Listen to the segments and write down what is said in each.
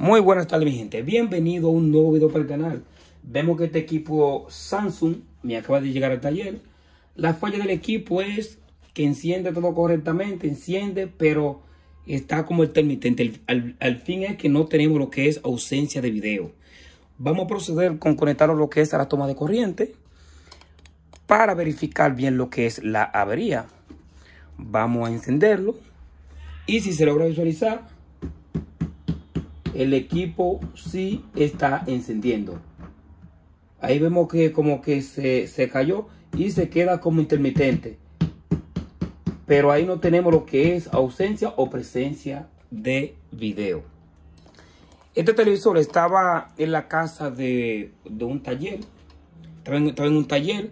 Muy buenas tardes mi gente, bienvenido a un nuevo video para el canal. Vemos que este equipo Samsung me acaba de llegar al taller. La falla del equipo es que enciende todo correctamente, enciende, pero está como el Al, al fin es que no tenemos lo que es ausencia de video. Vamos a proceder con conectar lo que es a la toma de corriente para verificar bien lo que es la avería. Vamos a encenderlo y si se logra visualizar, el equipo sí está encendiendo. Ahí vemos que como que se, cayó y se queda como intermitente. Pero ahí no tenemos lo que es ausencia o presencia de video. Este televisor estaba en la casa de, un taller. Estaba en, un taller.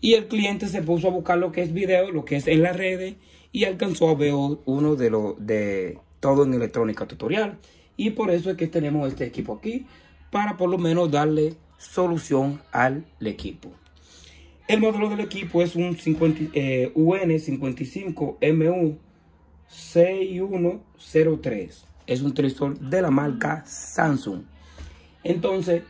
Y el cliente se puso a buscar lo que es video, lo que es en las redes. Y alcanzó a ver uno de los de todo en electrónica tutorial. Y por eso es que tenemos este equipo aquí, para por lo menos darle solución al equipo. El modelo del equipo es un 50, eh, UN55MU6103. Es un tristor de la marca Samsung. Entonces,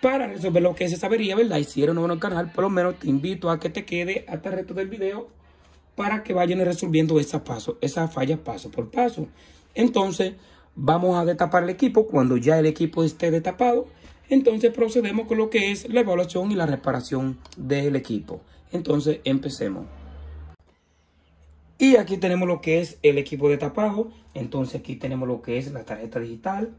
para resolver lo que se sabería, ¿verdad? Y si eres nuevo en el canal, por lo menos te invito a que te quede hasta el resto del video para que vayan resolviendo esa paso, esas fallas paso por paso. Entonces, Vamos a destapar el equipo. Cuando ya el equipo esté destapado, entonces procedemos con lo que es la evaluación y la reparación del equipo. Entonces empecemos. Y aquí tenemos lo que es el equipo de Entonces aquí tenemos lo que es la tarjeta digital,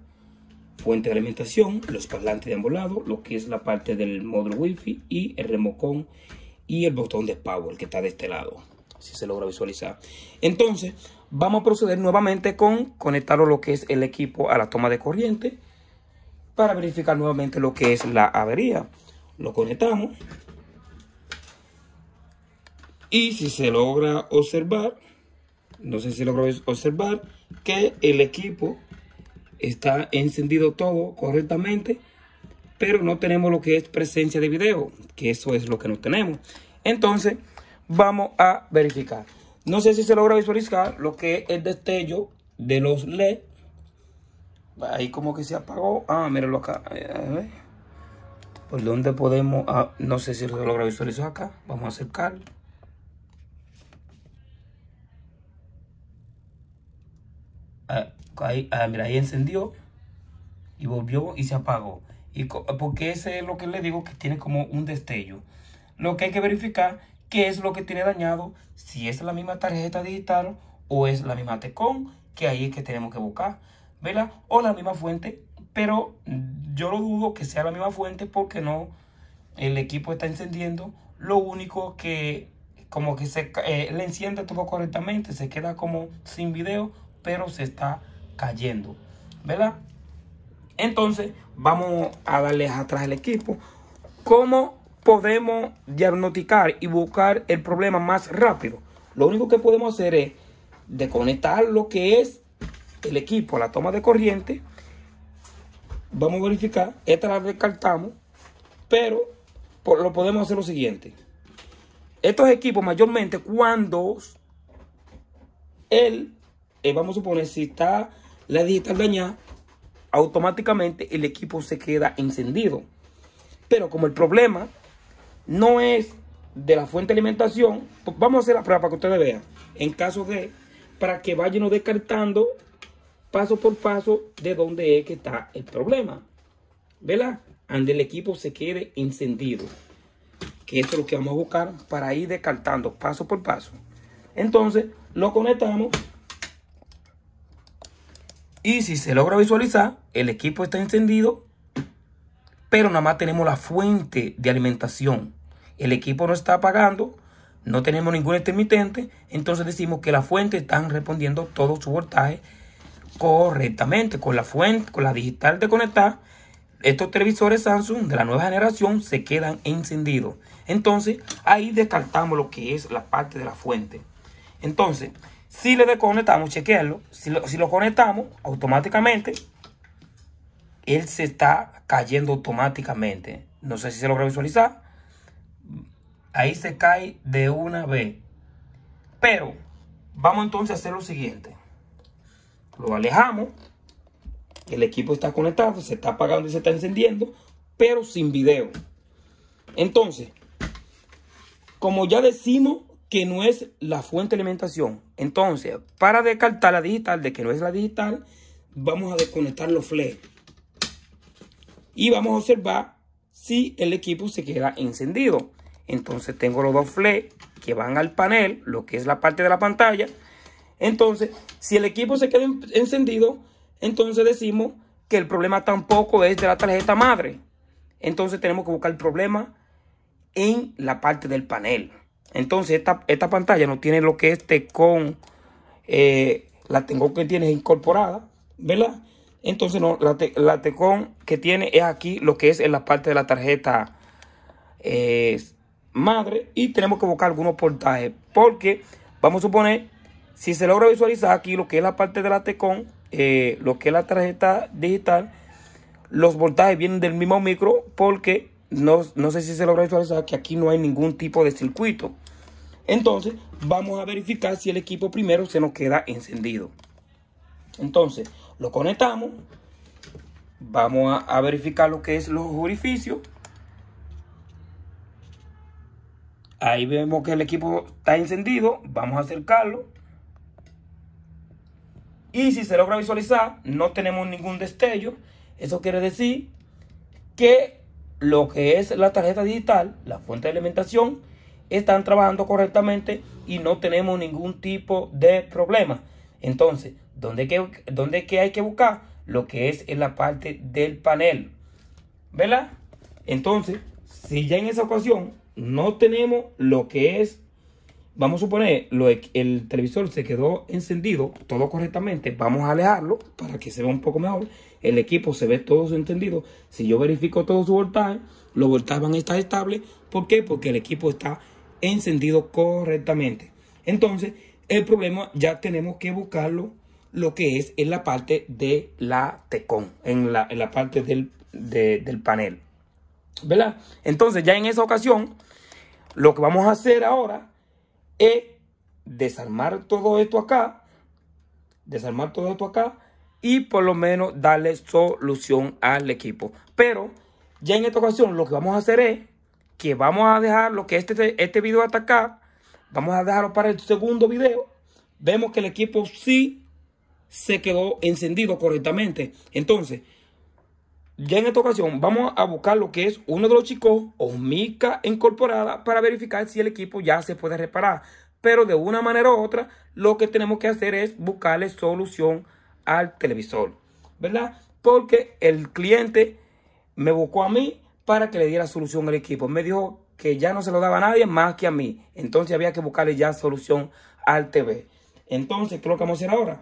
fuente de alimentación, los parlantes de ambos lados, lo que es la parte del módulo wifi y el remocón y el botón de power que está de este lado si se logra visualizar. Entonces, vamos a proceder nuevamente con conectar lo que es el equipo a la toma de corriente para verificar nuevamente lo que es la avería. Lo conectamos. Y si se logra observar, no sé si logra observar, que el equipo está encendido todo correctamente, pero no tenemos lo que es presencia de video, que eso es lo que no tenemos. Entonces, Vamos a verificar. No sé si se logra visualizar lo que es el destello de los leds Ahí como que se apagó. Ah, míralo acá. Eh, ¿Por dónde podemos? Ah, no sé si se logra visualizar acá. Vamos a acercar Ah, ahí, ah, mira, ahí encendió y volvió y se apagó. Y porque ese es lo que le digo que tiene como un destello. Lo que hay que verificar qué es lo que tiene dañado, si es la misma tarjeta digital o es la misma tecon que ahí es que tenemos que buscar, ¿verdad? O la misma fuente, pero yo lo dudo que sea la misma fuente porque no, el equipo está encendiendo, lo único que como que se eh, le enciende todo correctamente, se queda como sin video, pero se está cayendo, ¿verdad? Entonces, vamos a darle atrás el equipo. ¿Cómo podemos diagnosticar y buscar el problema más rápido. Lo único que podemos hacer es desconectar lo que es el equipo, la toma de corriente. Vamos a verificar. Esta la descartamos. Pero lo podemos hacer lo siguiente. Estos equipos mayormente cuando él, eh, vamos a suponer, si está la digital dañada, automáticamente el equipo se queda encendido. Pero como el problema no es de la fuente de alimentación, pues vamos a hacer la prueba para que ustedes vean. En caso de, para que vayan descartando paso por paso de dónde es que está el problema. ¿Verdad? Ande el equipo se quede encendido. Que eso es lo que vamos a buscar para ir descartando paso por paso. Entonces, lo conectamos. Y si se logra visualizar, el equipo está encendido pero nada más tenemos la fuente de alimentación. El equipo no está apagando. no tenemos ningún intermitente, entonces decimos que la fuente está respondiendo todo su voltaje correctamente. Con la fuente, con la digital de conectar, estos televisores Samsung de la nueva generación se quedan encendidos. Entonces, ahí descartamos lo que es la parte de la fuente. Entonces, si le desconectamos, chequearlo, si si lo conectamos automáticamente, él se está cayendo automáticamente. No sé si se logra visualizar. Ahí se cae de una vez. Pero vamos entonces a hacer lo siguiente. Lo alejamos. El equipo está conectado, se está apagando y se está encendiendo, pero sin video. Entonces, como ya decimos que no es la fuente de alimentación, entonces, para descartar la digital, de que no es la digital, vamos a desconectar los fles y vamos a observar si el equipo se queda encendido. Entonces tengo los dos flex que van al panel, lo que es la parte de la pantalla. Entonces, si el equipo se queda encendido, entonces decimos que el problema tampoco es de la tarjeta madre. Entonces tenemos que buscar el problema en la parte del panel. Entonces esta, esta pantalla no tiene lo que este con... Eh, la tengo que tienes incorporada, ¿verdad? Entonces no, la, TECON que tiene es aquí lo que es en la parte de la tarjeta eh, madre. Y tenemos que buscar algunos voltajes Porque vamos a suponer, si se logra visualizar aquí lo que es la parte de la TECON eh, lo que es la tarjeta digital, los voltajes vienen del mismo micro porque no, no sé si se logra visualizar que aquí no hay ningún tipo de circuito. Entonces, vamos a verificar si el equipo primero se nos queda encendido. Entonces, lo conectamos. Vamos a, verificar lo que es los orificios. Ahí vemos que el equipo está encendido. Vamos a acercarlo. Y si se logra visualizar, no tenemos ningún destello. Eso quiere decir que lo que es la tarjeta digital, la fuente de alimentación, están trabajando correctamente y no tenemos ningún tipo de problema. Entonces, ¿dónde, que, dónde que hay que buscar? Lo que es en la parte del panel. ¿Verdad? Entonces, si ya en esa ocasión no tenemos lo que es, vamos a suponer, lo, el televisor se quedó encendido todo correctamente, vamos a alejarlo para que se vea un poco mejor, el equipo se ve todo su si yo verifico todo su voltaje, los voltajes van a estar estables, ¿por qué? Porque el equipo está encendido correctamente. Entonces, el problema ya tenemos que buscarlo lo que es en la parte de la tecón, en la, parte del, panel. ¿Verdad? Entonces ya en esa ocasión, lo que vamos a hacer ahora es desarmar todo esto acá, desarmar todo esto acá y por lo menos darle solución al equipo. Pero ya en esta ocasión lo que vamos a hacer es que vamos a dejar lo que este, este video hasta acá Vamos a dejarlo para el segundo video. Vemos que el equipo sí se quedó encendido correctamente. Entonces, ya en esta ocasión vamos a buscar lo que es uno de los chicos o mica incorporada para verificar si el equipo ya se puede reparar. Pero de una manera u otra, lo que tenemos que hacer es buscarle solución al televisor. ¿Verdad? Porque el cliente me buscó a mí para que le diera solución al equipo. Me dijo que ya no se lo daba a nadie más que a mí. Entonces había que buscarle ya solución al TV. Entonces, ¿qué es lo que vamos a hacer ahora?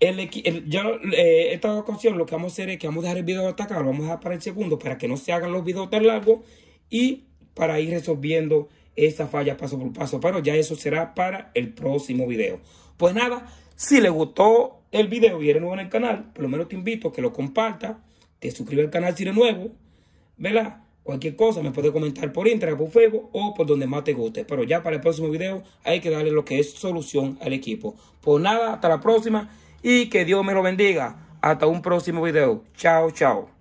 El, eh, esta ocasión lo que vamos a hacer es que vamos a dejar el video hasta acá, lo vamos a dejar para el segundo, para que no se hagan los videos tan largos y para ir resolviendo esa falla paso por paso. Pero ya eso será para el próximo video. Pues nada, si le gustó el video y eres nuevo en el canal, por lo menos te invito a que lo compartas, te suscribas al canal si eres nuevo, ¿verdad? Cualquier cosa me puede comentar por Instagram, por Facebook o por donde más te guste. Pero ya para el próximo video hay que darle lo que es solución al equipo. Por nada, hasta la próxima y que Dios me lo bendiga. Hasta un próximo video. Chao, chao.